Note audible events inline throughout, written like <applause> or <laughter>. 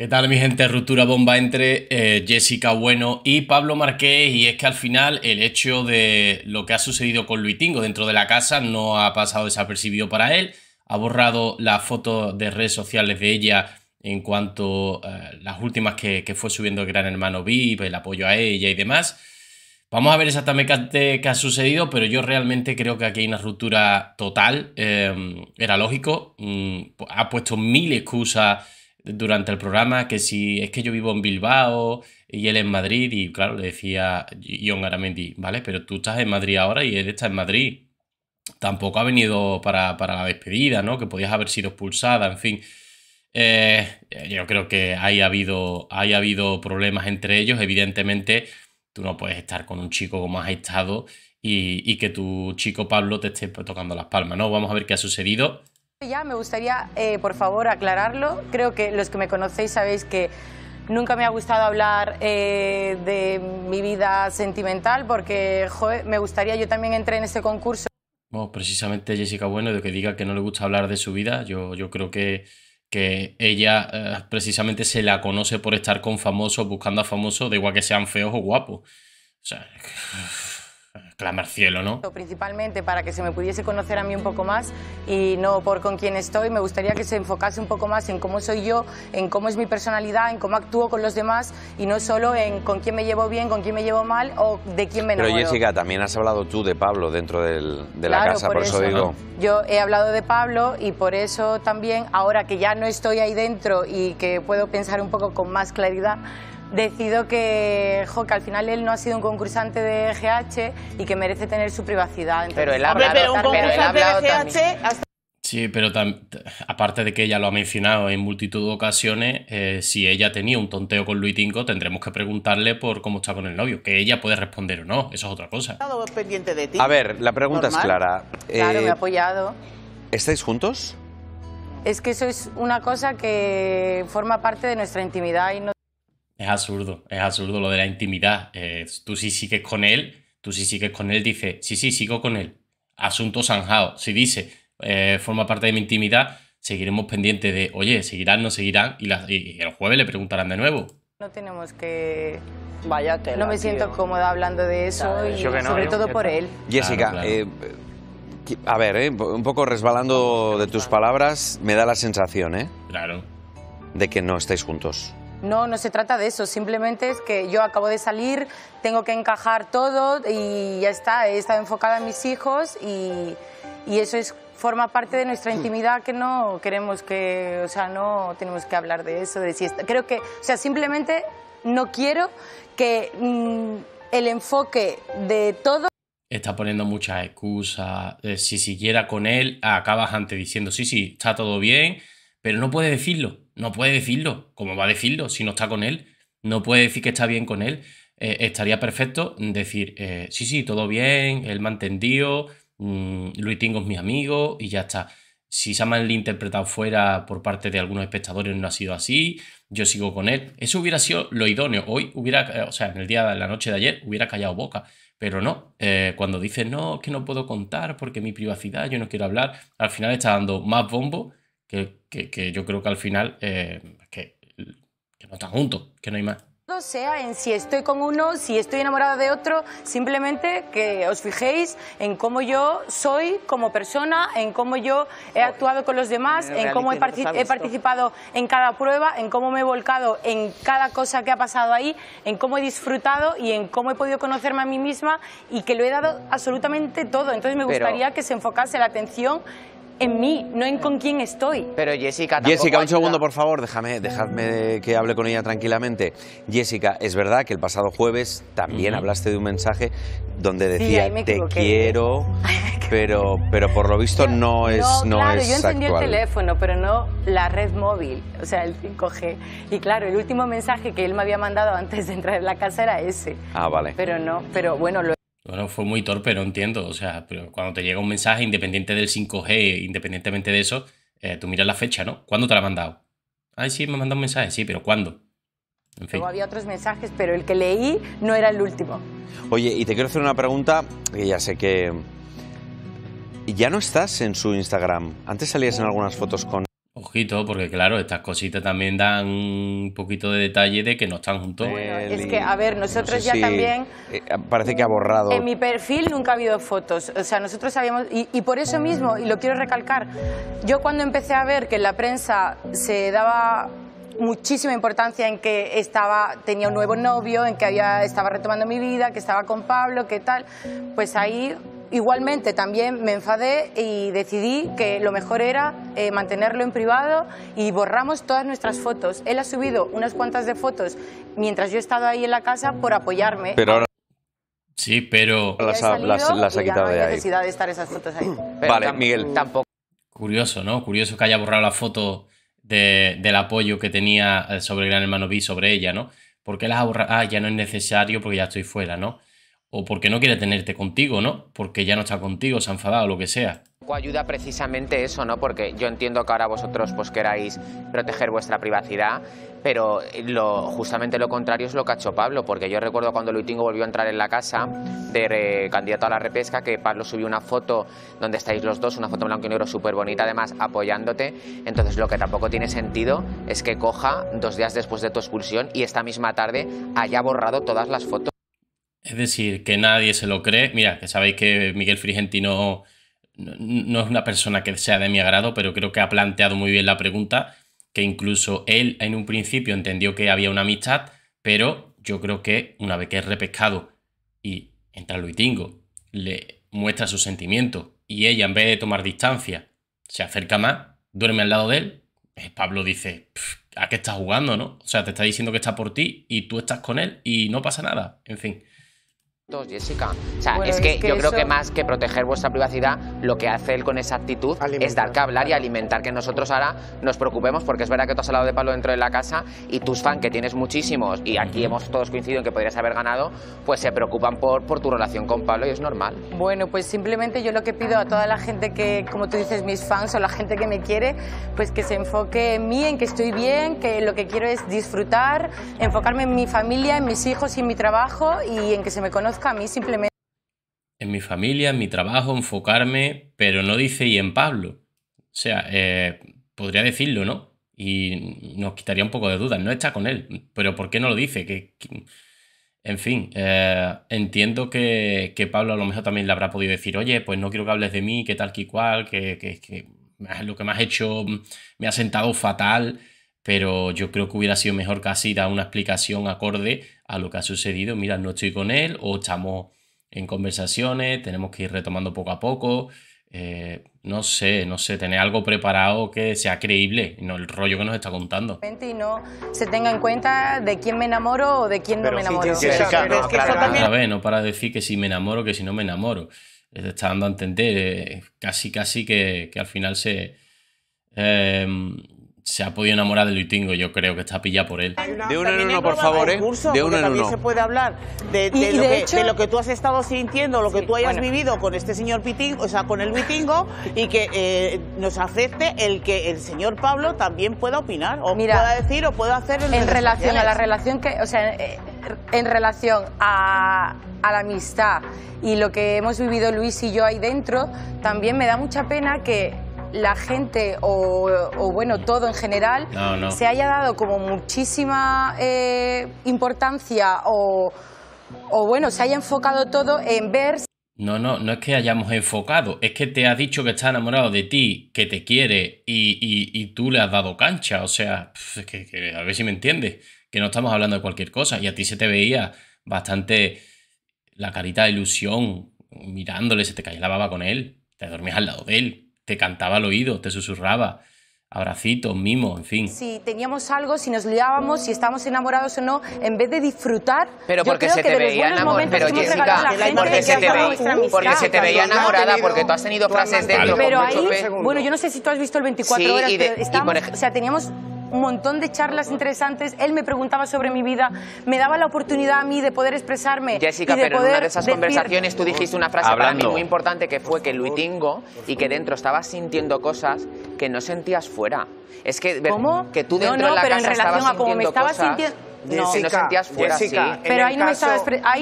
¿Qué tal mi gente? Ruptura bomba entre eh, Jessica Bueno y Pablo Marqués y es que al final el hecho de lo que ha sucedido con Luitingo dentro de la casa no ha pasado desapercibido para él. Ha borrado las fotos de redes sociales de ella en cuanto a eh, las últimas que, fue subiendo el Gran Hermano VIP, el apoyo a ella y demás. Vamos a ver exactamente qué ha sucedido, pero yo realmente creo que aquí hay una ruptura total. Eh, era lógico. Mm, ha puesto mil excusas durante el programa que si es que yo vivo en Bilbao y él en Madrid y claro, le decía John Aramendi, vale, pero tú estás en Madrid ahora y él está en Madrid. Tampoco ha venido para, la despedida, ¿no? Que podías haber sido expulsada, en fin. Eh, yo creo que hay habido, hay habido problemas entre ellos. Evidentemente, tú no puedes estar con un chico como has estado y, y que tu chico Pablo te esté tocando las palmas, ¿no? Vamos a ver qué ha sucedido. Ya me gustaría, eh, por favor, aclararlo. Creo que los que me conocéis sabéis que nunca me ha gustado hablar eh, de mi vida sentimental porque joder, me gustaría, yo también entré en este concurso. Bueno, precisamente Jessica Bueno, de que diga que no le gusta hablar de su vida, yo, creo que, que ella eh, precisamente se la conoce por estar con famosos, buscando a famosos, de igual que sean feos o guapos. O sea, clamar cielo, ¿no? Principalmente para que se me pudiese conocer a mí un poco más y no por con quién estoy. Me gustaría que se enfocase un poco más en cómo soy yo, en cómo es mi personalidad, en cómo actúo con los demás y no solo en con quién me llevo bien, con quién me llevo mal o de quién me enamoro. Pero Jessica, también has hablado tú de Pablo dentro del, de la casa, por, eso, eso, digo. Yo he hablado de Pablo y por eso también, ahora que ya no estoy ahí dentro y que puedo pensar un poco con más claridad, decido que, jo, que al final él no ha sido un concursante de GH y que merece tener su privacidad. pero él ha hablado, de también. Sí, pero aparte de que ella lo ha mencionado en multitud de ocasiones, eh, si ella tenía un tonteo con Luis tendremos que preguntarle por cómo está con el novio, que ella puede responder o no, eso es otra cosa. A ver, la pregunta es clara. Claro, me eh, apoyado. ¿Estáis juntos? Es que eso es una cosa que forma parte de nuestra intimidad y no es absurdo, es absurdo lo de la intimidad. Eh, tú si sigues con él, tú si sigues con él, dice, sí, sí, sigo con él. Asunto zanjado. Si dice, eh, forma parte de mi intimidad, seguiremos pendientes de, oye, seguirán, no seguirán, y, el jueves le preguntarán de nuevo. No tenemos que Vaya tela, no me siento cómoda hablando de eso y no, sobre todo por él. Jessica, eh, a ver, un poco resbalando de tus palabras, me da la sensación, ¿eh? Claro. De que no estáis juntos. No, no se trata de eso, simplemente es que yo acabo de salir, tengo que encajar todo y ya está, he estado enfocada en mis hijos y, eso es forma parte de nuestra intimidad que no queremos que, o sea, no tenemos que hablar de eso, de si está, creo que, o sea, simplemente no quiero que mm, el enfoque de todo está poniendo muchas excusas, eh, si siquiera con él acabas antes diciendo, sí, sí, está todo bien, pero no puede decirlo. No puede decirlo. ¿Cómo va a decirlo si no está con él? No puede decir que está bien con él. Eh, estaría perfecto decir, eh, sí, sí, todo bien, él me ha entendido, mm, Luis Tingo es mi amigo y ya está. Si se ha malinterpretado fuera por parte de algunos espectadores, no ha sido así, yo sigo con él. Eso hubiera sido lo idóneo. Hoy hubiera, eh, o sea, en el día, de la noche de ayer, hubiera callado boca. Pero no, cuando dices, no, es que no puedo contar porque mi privacidad, yo no quiero hablar, al final está dando más bombo que, yo creo que al final eh, que, no están juntos, que no hay más sea en si estoy con uno, si estoy enamorada de otro, simplemente que os fijéis en cómo yo soy como persona, en cómo yo he actuado con los demás, en cómo he, participado en cada prueba, en cómo me he volcado en cada cosa que ha pasado ahí, en cómo he disfrutado y en cómo he podido conocerme a mí misma y que lo he dado absolutamente todo. Entonces me gustaría que se enfocase la atención en mí, no en con quién estoy. Pero Jessica, Jessica, un segundo, por favor, déjame, dejadme que hable con ella tranquilamente. Jessica, es verdad que el pasado jueves también hablaste de un mensaje donde decía te quiero, <laughs> pero, pero por lo visto no es no, no claro, yo entendí el teléfono, pero no la red móvil, o sea, el 5G. Y claro, el último mensaje que él me había mandado antes de entrar en la casa era ese. Ah, vale. Pero no, pero bueno, lo bueno, fue muy torpe, no entiendo. O sea, pero cuando te llega un mensaje, independiente del 5G, independientemente de eso, eh, tú miras la fecha, ¿no? ¿Cuándo te la ha mandado? Ay, sí, me ha mandado un mensaje, sí, pero ¿cuándo? Luego había otros mensajes, pero el que leí no era el último. Oye, y te quiero hacer una pregunta, que ya sé que. Ya no estás en su Instagram. Antes salías en algunas fotos con Ojito, porque claro, estas cositas también dan un poquito de detalle de que no están juntos. es que, a ver, nosotros ya también... Eh, parece que ha borrado. En mi perfil nunca ha habido fotos. O sea, nosotros sabíamos... Y, por eso mismo, y lo quiero recalcar, yo cuando empecé a ver que en la prensa se daba muchísima importancia en que estaba, tenía un nuevo novio, en que había, estaba retomando mi vida, que estaba con Pablo, que tal, pues ahí Igualmente también me enfadé y decidí que lo mejor era eh, mantenerlo en privado y borramos todas nuestras fotos. Él ha subido unas cuantas de fotos mientras yo he estado ahí en la casa por apoyarme. Pero ahora... Sí, pero... Las ha, no de necesidad de estar esas fotos ahí. vale, Miguel. Tampoco. Curioso, ¿no? Curioso que haya borrado la foto del apoyo que tenía eh, sobre el Gran Hermano B sobre ella, ¿no? ¿Por qué las ha borrado? Ah, ya no es necesario porque ya estoy fuera, ¿no? o porque no quiere tenerte contigo, ¿no? Porque ya no está contigo, se ha enfadado, lo que sea. Ayuda precisamente eso, ¿no? Porque yo entiendo que ahora vosotros pues queráis proteger vuestra privacidad, pero justamente lo contrario es lo que ha hecho Pablo, porque yo recuerdo cuando Luitingo volvió a entrar en la casa de candidato a la repesca, que Pablo subió una foto donde estáis los dos, una foto blanca blanco y negro súper bonita, además apoyándote. Entonces lo que tampoco tiene sentido es que coja dos días después de tu expulsión y esta misma tarde haya borrado todas las fotos. Es decir, que nadie se lo cree. Mira, que sabéis que Miguel Frigentino no, es una persona que sea de mi agrado, pero creo que ha planteado muy bien la pregunta, que incluso él en un principio entendió que había una amistad, pero yo creo que una vez que es repescado y entra Luitingo, le muestra su sentimiento. y ella en vez de tomar distancia se acerca más, duerme al lado de él, eh, Pablo dice, ¿a qué estás jugando, no? O sea, te está diciendo que está por ti y tú estás con él y no pasa nada. En fin, Jessica. O sea, es, que yo creo que más que proteger vuestra privacidad, lo que hace él con esa actitud es dar que hablar y alimentar que nosotros ahora nos preocupemos, porque es verdad que tú has hablado de Pablo dentro de la casa y tus fans, que tienes muchísimos, y aquí hemos todos coincidido en que podrías haber ganado, pues se preocupan por, por tu relación con Pablo y es normal. Bueno, pues simplemente yo lo que pido a toda la gente que, como tú dices, mis fans o la gente que me quiere, pues que se enfoque en mí, en que estoy bien, que lo que quiero es disfrutar, enfocarme en mi familia, en mis hijos y en mi trabajo y en que se me conozca a mí simplemente... En mi familia, en mi trabajo, enfocarme, pero no dice y en Pablo. O sea, eh, podría decirlo, ¿no? Y nos quitaría un poco de dudas, no está con él, pero ¿por qué no lo dice? que, En fin, eh, entiendo que, Pablo a lo mejor también le habrá podido decir, oye, pues no quiero que hables de mí, que tal, que cual, que, que, que lo que me has hecho me ha sentado fatal pero yo creo que hubiera sido mejor casi dar una explicación acorde a lo que ha sucedido. Mira, no estoy con él o estamos en conversaciones, tenemos que ir retomando poco a poco. Eh, no sé, no sé, tener algo preparado que sea creíble, no el rollo que nos está contando. Y no se tenga en cuenta de quién me enamoro o de quién no me enamoro. Sí, claro. A ver, no para decir que si me enamoro, que si no me enamoro. está dando a entender eh, casi, casi que, al final se... Eh, se ha podido enamorar de Luitingo, yo creo que está pillada por él. De uno en uno, por favor, ¿eh? De uno en uno. se puede hablar de, lo que, lo que, tú has estado sintiendo, lo que tú hayas vivido con este señor Pitingo, o sea, con el Luitingo, y que eh, nos afecte el que el señor Pablo también pueda opinar, o Mira, pueda decir, o pueda hacer... En, relación a la relación que... O sea, eh, en relación a, a la amistad y lo que hemos vivido Luis y yo ahí dentro, también me da mucha pena que la gente o, bueno, todo en general se haya dado como muchísima eh, importancia o, bueno, se haya enfocado todo en ver... No, no, no es que hayamos enfocado, es que te ha dicho que está enamorado de ti, que te quiere y, tú le has dado cancha. O sea, que, a ver si me entiendes, que no estamos hablando de cualquier cosa. Y a ti se te veía bastante la carita de ilusión, mirándole, se te caía la baba con él, te dormías al lado de él te cantaba al oído, te susurraba abracito, mimo, en fin. Si teníamos algo, si nos liábamos, si estábamos enamorados o no, en vez de disfrutar. Pero porque se te veía enamorada. Pero porque se, te veía, enamorada, porque tú has tenido frases dentro. Pero ahí, bueno, yo no sé si tú has visto el 24 horas, pero estábamos, o sea, teníamos un montón de charlas interesantes. Él me preguntaba sobre mi vida, me daba la oportunidad a mí de poder expresarme. Jessica, y de pero en una de esas conversaciones tú dijiste una frase para mí muy importante que fue que Luitingo y que dentro estaba sintiendo cosas que no sentías fuera. Es que, ¿Cómo? que tú dentro de la casa relación no, no, sentías fuera, sí. Pero ahí,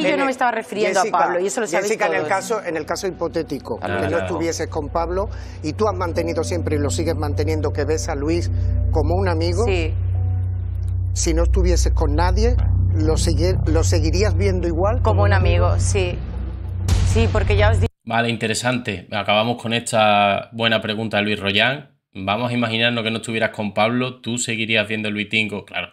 yo no me estaba refiriendo a Pablo y eso lo En, el caso, en el caso hipotético, ah, que no estuvieses con Pablo y tú has mantenido siempre y lo sigues manteniendo que ves a Luis como un amigo, si no estuvieses con nadie, lo, ¿lo seguirías viendo igual? Como, un amigo, sí. Sí, porque ya os Vale, interesante. Acabamos con esta buena pregunta de Luis Rollán. Vamos a imaginarnos que no estuvieras con Pablo, tú seguirías viendo Luis Tingo, claro.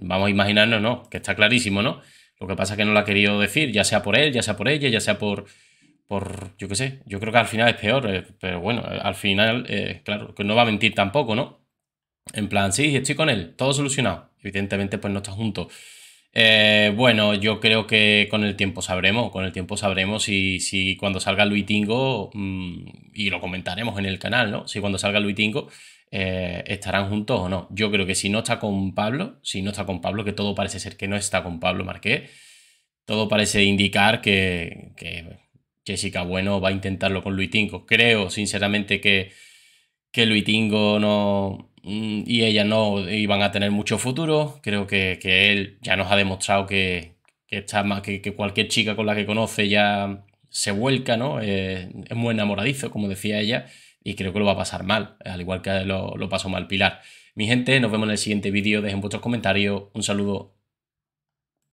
Vamos a imaginarnos, ¿no? Que está clarísimo, ¿no? Lo que pasa es que no lo ha querido decir, ya sea por él, ya sea por ella, ya sea por, por yo qué sé, yo creo que al final es peor, eh, pero bueno, eh, al final, eh, claro, que no va a mentir tampoco, ¿no? En plan, sí, estoy con él, todo solucionado. Evidentemente, pues no está junto. bueno, yo creo que con el tiempo sabremos, con el tiempo sabremos si, si cuando salga Luitingo, Tingo mm, y lo comentaremos en el canal, ¿no? Si cuando salga Luitingo, eh, estarán juntos o no. Yo creo que si no está con Pablo, si no está con Pablo, que todo parece ser que no está con Pablo Marqué todo parece indicar que, Jessica Bueno va a intentarlo con Tingo Creo, sinceramente, que, que Luitingo no, mm, y ella no iban a tener mucho futuro. Creo que, que él ya nos ha demostrado que, que está más, que, cualquier chica con la que conoce ya se vuelca, ¿no? Eh, es muy enamoradizo, como decía ella y creo que lo va a pasar mal, al igual que lo, pasó mal Pilar. Mi gente, nos vemos en el siguiente vídeo, dejen vuestros comentarios, un saludo